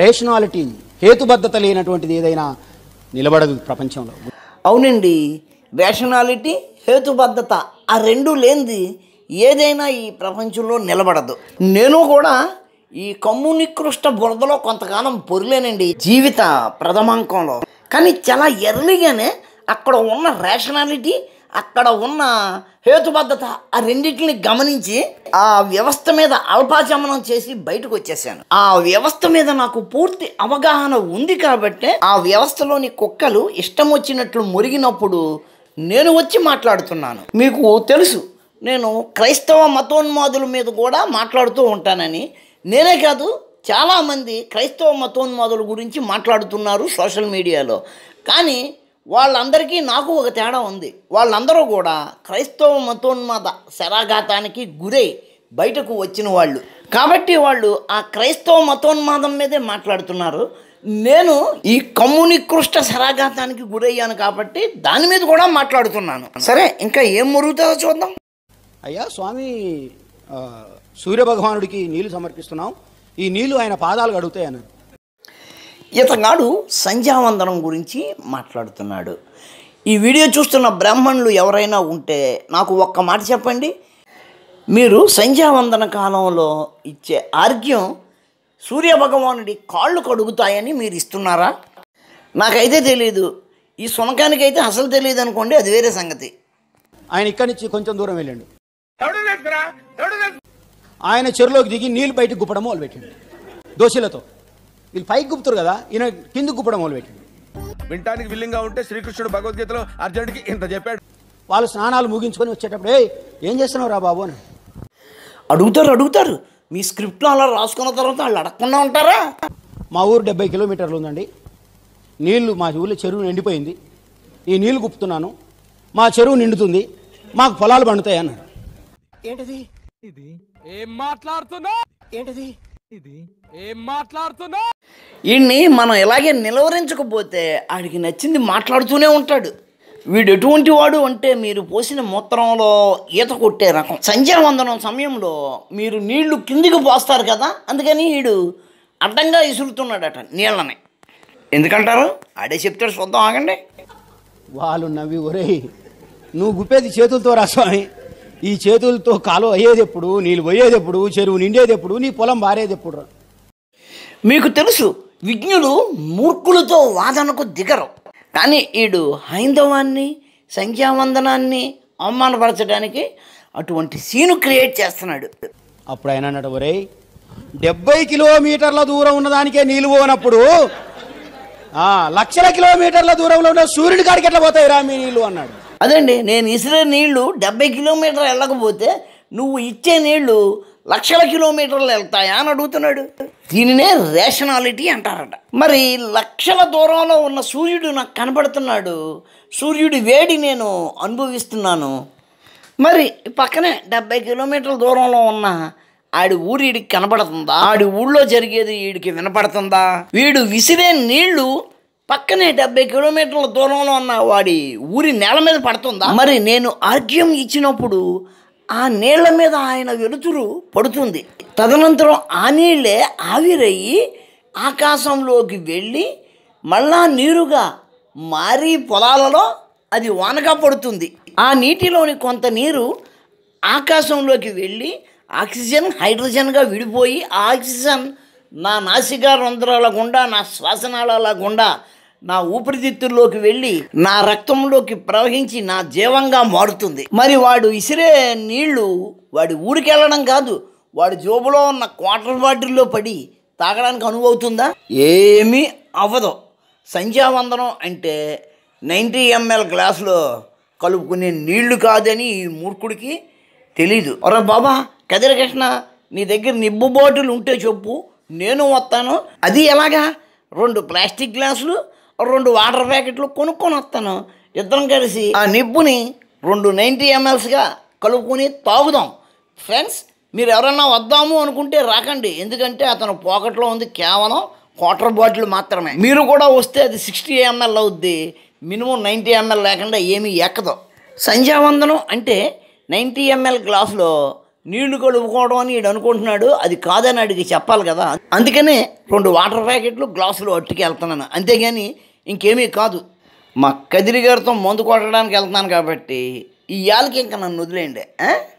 rationality హేతుబద్ధత లేనటువంటిది ఏదైనా నిలబడదు ప్రపంచంలో అవునండి రేషనాలిటీ హేతుబద్ధత ఆ రెండు లేనిది ఏదైనా ఈ ప్రపంచంలో నిలబడదు నేను కూడా ఈ కమ్మునికృష్ట బురదలో కొంతకాలం పొరిలేనండి జీవిత ప్రథమాంకంలో కానీ చాలా ఎర్లీగానే అక్కడ ఉన్న రేషనాలిటీ అక్కడ ఉన్న హేతుబద్ధత ఆ రెండింటిని గమనించి ఆ వ్యవస్థ మీద అల్పాచమనం చేసి బయటకు వచ్చేసాను ఆ వ్యవస్థ మీద నాకు పూర్తి అవగాహన ఉంది కాబట్టే ఆ వ్యవస్థలోని కుక్కలు ఇష్టం వచ్చినట్లు మురిగినప్పుడు నేను వచ్చి మాట్లాడుతున్నాను మీకు తెలుసు నేను క్రైస్తవ మతోన్మాదుల మీద కూడా మాట్లాడుతూ ఉంటానని నేనే కాదు చాలామంది క్రైస్తవ మతోన్మాదుల గురించి మాట్లాడుతున్నారు సోషల్ మీడియాలో కానీ వాళ్ళందరికీ నాకు ఒక తేడా ఉంది వాళ్ళందరూ కూడా క్రైస్తవ మతోన్మాద శరాఘాతానికి గురై బయటకు వచ్చిన వాళ్ళు కాబట్టి వాళ్ళు ఆ క్రైస్తవ మతోన్మాదం మీదే మాట్లాడుతున్నారు నేను ఈ కమ్యూనికృష్ట శరాఘాతానికి గురయ్యాను కాబట్టి దాని మీద కూడా మాట్లాడుతున్నాను సరే ఇంకా ఏం మురుగుతుందో చూద్దాం అయ్యా స్వామి సూర్యభగవానుడికి నీళ్లు సమర్పిస్తున్నాం ఈ నీళ్లు ఆయన పాదాలు అడుగుతాయి అన్నారు ఇతగాడు సంధ్యావందనం గురించి మాట్లాడుతున్నాడు ఈ వీడియో చూస్తున్న బ్రాహ్మణులు ఎవరైనా ఉంటే నాకు ఒక్క మాట చెప్పండి మీరు సంధ్యావందన కాలంలో ఇచ్చే ఆర్ఘ్యం సూర్యభగవానుడి కాళ్ళు కడుగుతాయని మీరు ఇస్తున్నారా నాకైతే తెలియదు ఈ సునకానికి అయితే అసలు తెలియదు అనుకోండి అది వేరే సంగతి ఆయన ఇక్కడి నుంచి కొంచెం దూరం వెళ్ళండు ఆయన చెరువులోకి దిగి నీళ్ళు బయటకు వాళ్ళు పెట్టండి దోశలతో వీళ్ళు పైకి గుప్పుతారు కదా ఈయన కిందికి గుప్పడం మొదలుపెట్టింది వినటానికి విల్లింగ్గా ఉంటే శ్రీకృష్ణుడు భగవద్గీతలో అర్జునుడికి ఇంత చెప్పాడు వాళ్ళు స్నానాలు ముగించుకొని వచ్చేటప్పుడు ఏం చేస్తున్నావు రా బాబు అని అడుగుతారు అడుగుతారు మీ స్క్రిప్ట్ అలా రాసుకున్న తర్వాత వాళ్ళు అడగకుండా ఉంటారా మా ఊరు డెబ్బై కిలోమీటర్లు ఉందండి నీళ్లు మా ఊళ్ళో చెరువు నిండిపోయింది ఈ నీళ్లు గుప్పుతున్నాను మా చెరువు నిండుతుంది మాకు పొలాలు పండుతాయి అన్నాడు ఏంటది ఇది ఏం మాట్లాడుతున్నా ఏంటది ఇది ఏం మాట్లాడుతున్నా వీడిని మనం ఇలాగే నిలవరించకపోతే ఆడికి నచ్చింది మాట్లాడుతూనే ఉంటాడు వీడు ఎటువంటి వాడు అంటే మీరు పోసిన మూత్రంలో ఈత కొట్టే రకం వందనం సమయంలో మీరు నీళ్లు కిందికి పోస్తారు కదా అందుకని వీడు అడ్డంగా ఇసురుతున్నాడట నీళ్ళని ఎందుకంటారు ఆడే చెప్తాడు చూద్దాం ఆగండి వాళ్ళు నవ్వి ఒరే నువ్వు గుప్పేది చేతులతో రా స్వామి ఈ చేతులతో కాలు అయ్యేది ఎప్పుడు నీళ్ళు పోయేది ఎప్పుడు చెరువు నిండేది ఎప్పుడు నీ పొలం మారేది ఎప్పుడు మీకు తెలుసు విజ్ఞులు మూర్ఖులతో వాదనకు దిగరు కానీ వీడు హైందవాన్ని సంఖ్యావందనాన్ని అవమానపరచడానికి అటువంటి సీను క్రియేట్ చేస్తున్నాడు అప్పుడు ఆయన అన్నాడు ఒరే డెబ్బై కిలోమీటర్ల దూరం ఉన్నదానికే నీళ్ళు పోనప్పుడు లక్షల కిలోమీటర్ల దూరంలో ఉన్న సూర్యుడి కాడికి ఎట్లా పోతాయి రా మీ నీళ్ళు అన్నాడు అదండి నేను ఇసిరే నీళ్లు డెబ్బై కిలోమీటర్ వెళ్ళకపోతే నువ్వు ఇచ్చే నీళ్లు లక్షల కిలోమీటర్లు వెళ్తాయా అని అడుగుతున్నాడు దీనినే రేషనాలిటీ అంటారట మరి లక్షల దూరంలో ఉన్న సూర్యుడు నాకు కనబడుతున్నాడు సూర్యుడి వేడి నేను అనుభవిస్తున్నాను మరి పక్కనే డెబ్బై కిలోమీటర్ల దూరంలో ఉన్న ఆడి ఊరి ఈడికి కనబడుతుందా ఆడి ఊళ్ళో జరిగేది వీడికి వినపడుతుందా వీడు విసిరే నీళ్లు పక్కనే డెబ్బై కిలోమీటర్ల దూరంలో ఉన్న వాడి ఊరి నేల మీద పడుతుందా మరి నేను ఆర్గ్యం ఇచ్చినప్పుడు ఆ నీళ్ల మీద ఆయన వెలుతురు పడుతుంది తదనంతరం ఆ నీళ్ళే ఆవిరయ్యి ఆకాశంలోకి వెళ్ళి మళ్ళా నీరుగా మారి పొలాలలో అది వానగా పడుతుంది ఆ నీటిలోని కొంత నీరు ఆకాశంలోకి వెళ్ళి ఆక్సిజన్ హైడ్రోజన్గా విడిపోయి ఆక్సిజన్ నా నాసికా రంధ్రాల గుండా నా శ్వాసనాళాల గుండా నా ఊపిరితిత్తుల్లోకి వెళ్ళి నా రక్తంలోకి ప్రవహించి నా జీవంగా మారుతుంది మరి వాడు ఇసిరే నీళ్లు వాడి ఊరికి వెళ్ళడం కాదు వాడి జోబులో ఉన్న క్వార్టర్ బాటిల్లో పడి తాగడానికి అనువవుతుందా ఏమీ అవ్వదు సంధ్యావందనం అంటే నైంటీ ఎంఎల్ గ్లాసులో కలుపుకునే నీళ్లు కాదని ఈ మూర్ఖుడికి తెలీదు అరే బాబా కదిరకృష్ణ నీ దగ్గర నిబ్బు బాటిల్ ఉంటే చెప్పు నేను వస్తాను అది ఎలాగా రెండు ప్లాస్టిక్ గ్లాసులు రెండు వాటర్ ప్యాకెట్లు కొనుక్కొని వస్తాను ఇద్దరం కలిసి ఆ నిప్పుని రెండు నైంటీ ఎంఎల్స్గా కలుపుకొని తాగుదాం ఫ్రెండ్స్ మీరు ఎవరన్నా వద్దాము అనుకుంటే రాకండి ఎందుకంటే అతను పాకెట్లో ఉంది కేవలం క్వార్టర్ బాటిల్ మాత్రమే మీరు కూడా వస్తే అది సిక్స్టీ ఎంఎల్ అవుద్ది మినిమం నైంటీ ఎంఎల్ లేకుండా ఏమీ ఎక్కదు సంధ్యావందనం అంటే నైంటీ ఎంఎల్ గ్లాసులో నీళ్లు కలుపుకోవడం అని వీడు అనుకుంటున్నాడు అది కాదని అడిగి చెప్పాలి కదా అందుకనే రెండు వాటర్ ప్యాకెట్లు గ్లాసులు అట్టుకెళ్తున్నాను అంతేగాని ఇంకేమీ కాదు మా కదిరి గారితో మందు కొట్టడానికి వెళ్తున్నాను కాబట్టి యాలకి ఇంక నన్ను వదిలేయండి